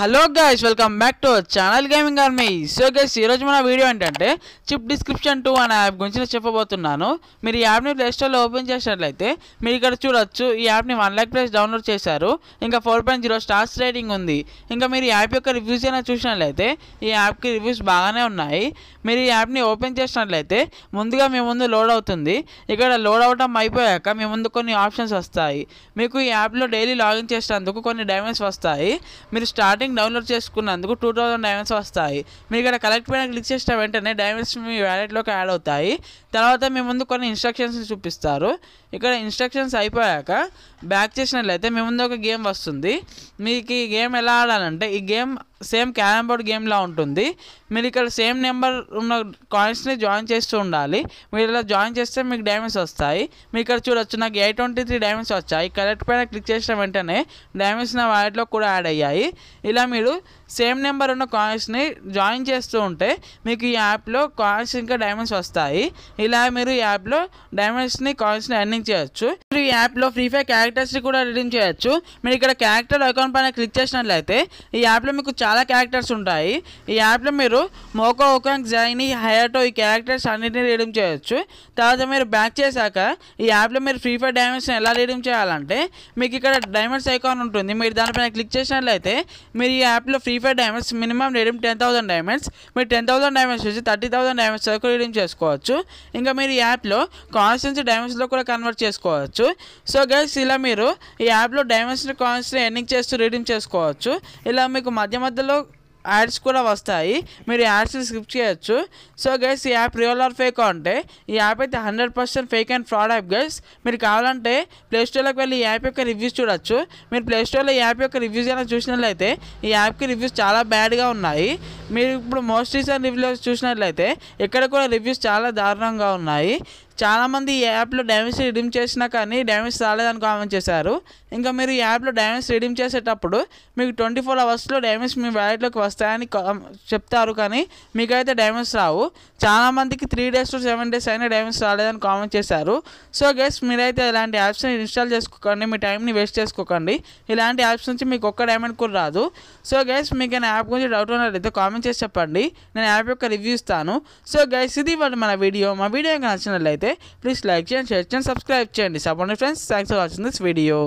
hello guys welcome back to channel gaming army so guys ఈరోజు మన video ఏంటంటే chip description two అనే app గురించి చెప్పబోతున్నాను మీరు ఈ యాప్ని ప్లేస్టోర్లో ఓపెన్ చేసినట్లయితే మీరు ఇక్కడ చూడొచ్చు ఈ యాప్ని వన్ ల్యాక్ ప్లేస్ డౌన్లోడ్ చేశారు ఇంకా four point zero stars rating ఉంది ఇంకా మీరు ఈ యాప్ యొక్క రివ్యూస్ అయినా చూసినట్లయితే ఈ యాప్కి రివ్యూస్ బాగానే ఉన్నాయి మీరు ఈ యాప్ని ఓపెన్ చేసినట్లయితే ముందుగా మీ ముందు లోడ్ అవుతుంది ఇక్కడ లోడ్ అవటం అయిపోయాక మీ ముందు కొన్ని ఆప్షన్స్ వస్తాయి మీకు ఈ యాప్లో డైలీ లాగిన్ చేసినందుకు కొన్ని డైమండ్స్ వస్తాయి మీరు స్టార్టింగ్ లింక్ డౌన్లోడ్ చేసుకున్నందుకు టూ థౌసండ్ డైమండ్స్ వస్తాయి మీరు ఇక్కడ కలెక్ట్ పైన క్లిక్ చేసిన వెంటనే డైమండ్స్ మీ వ్యాలెట్లోకి యాడ్ అవుతాయి తర్వాత మీ ముందు కొన్ని ఇన్స్ట్రక్షన్స్ చూపిస్తారు ఇక్కడ ఇన్స్ట్రక్షన్స్ అయిపోయాక బ్యాక్ చేసినట్లయితే మీ ముందు ఒక గేమ్ వస్తుంది మీకు ఈ గేమ్ ఎలా ఆడాలంటే ఈ గేమ్ సేమ్ క్యారమ్ బోర్డ్ గేమ్లా ఉంటుంది మీరు ఇక్కడ సేమ్ నెంబర్ ఉన్న కాయిన్స్ని జాయిన్ చేస్తూ ఉండాలి మీరు ఇలా జాయిన్ చేస్తే మీకు డైమండ్స్ వస్తాయి మీరు ఇక్కడ చూడొచ్చు నాకు ఎయిట్ ట్వంటీ త్రీ డైమండ్స్ వచ్చాయి కరెక్ట్ పైన క్లిక్ చేసిన వెంటనే డైమండ్స్ నా వాయిట్లో కూడా యాడ్ అయ్యాయి ఇలా మీరు సేమ్ నెంబర్ ఉన్న కాయిన్స్ని జాయిన్ చేస్తూ ఉంటే మీకు ఈ యాప్లో కాయిన్స్ ఇంకా డైమండ్స్ వస్తాయి ఇలా మీరు ఈ యాప్లో డైమండ్స్ని కాయిన్స్ని ఎర్నింగ్ చేయొచ్చు మీరు ఈ యాప్లో ఫ్రీ ఫైర్ క్యారెక్టర్స్ని కూడా రిడీమ్ చేయొచ్చు మీరు ఇక్కడ క్యారెక్టర్ అకౌంట్ పైన క్లిక్ చేసినట్లయితే ఈ యాప్లో మీకు చాలా క్యారెక్టర్స్ ఉంటాయి ఈ యాప్లో మీరు మోకో ఓకాంగ్ జైని హయాటో ఈ క్యారెక్టర్స్ అన్నిటిని రిడీమ్ చేయొచ్చు తర్వాత మీరు బ్యాక్ చేశాక ఈ యాప్లో మీరు ఫ్రీ ఫైర్ డైమండ్స్ని ఎలా రిడీమ్ చేయాలంటే మీకు ఇక్కడ డైమండ్స్ ఐకాన్ ఉంటుంది మీరు దానిపైన క్లిక్ చేసినట్లయితే మీరు ఈ యాప్లో Free Fire diamonds minimum redeem ten thousand diamonds మీరు టెన్ థౌసండ్ డైమండ్స్ వచ్చి థర్టీ థౌసండ్ డైమండ్స్ వరకు రిడీమ్ చేసుకోవచ్చు ఇంకా మీరు ఈ యాప్లో కాన్స్టెన్సీ డైమండ్స్లో కూడా కన్వర్ట్ చేసుకోవచ్చు సో గైస్ ఇలా మీరు ఈ యాప్లో డైమెన్షన్ కాయిన్స్ని ఎర్నింగ్ చేస్తూ రీడింగ్ చేసుకోవచ్చు ఇలా మీకు మధ్య మధ్యలో యాడ్స్ కూడా వస్తాయి మీరు యాడ్స్ని స్కిప్ చేయొచ్చు సో గైస్ ఈ యాప్ రియల్ ఆర్ ఫేక్ అంటే ఈ యాప్ అయితే hundred percent fake and fraud app guys మీరు కావాలంటే ప్లేస్టోర్లోకి వెళ్ళి ఈ యాప్ యొక్క రివ్యూస్ చూడొచ్చు మీరు ప్లేస్టోర్లో ఈ యాప్ యొక్క రివ్యూస్ అయినా చూసినట్లయితే ఈ యాప్కి రివ్యూస్ చాలా బ్యాడ్గా ఉన్నాయి మీరు ఇప్పుడు మోస్ట్ రీసెంట్ రివ్యూస్ చూసినట్లయితే ఇక్కడ కూడా రివ్యూస్ చాలా దారుణంగా ఉన్నాయి చాలామంది ఈ యాప్లో డ్యామేజ్ రిడీమ్ చేసినా కానీ డ్యామేజ్ రాలేదని కామెంట్ చేశారు ఇంకా మీరు ఈ యాప్లో డ్యామేజ్ రిడీమ్ చేసేటప్పుడు మీకు ట్వంటీ ఫోర్ అవర్స్లో డ్యామేజ్ మీ వ్యాలెట్లోకి వస్తాయని చెప్తారు కానీ మీకైతే డ్యామేజ్ రావు చాలామందికి three days to seven days అయినా డ్యామేజ్ రాలేదని కామెంట్ చేశారు సో గెస్ మీరైతే ఇలాంటి యాప్స్ని ఇన్స్టాల్ చేసుకోకండి మీ టైంని వేస్ట్ చేసుకోకండి ఇలాంటి యాప్స్ నుంచి మీకు ఒక్క డైమండ్ కూడా రాదు సో గైస్ మీకు నా యాప్ గురించి డౌట్ ఉన్నట్లయితే కామెంట్ చేసి చెప్పండి నేను యాప్ యొక్క రివ్యూ ఇస్తాను సో గైస్ ఇది ఇవాళ మన వీడియో మా వీడియో నచ్చినట్లయితే నచ్చితే ప్లీజ్ లైక్ చేయండి షేర్ చేయండి సబ్స్క్రైబ్ చేయండి support friends thanks for watching this video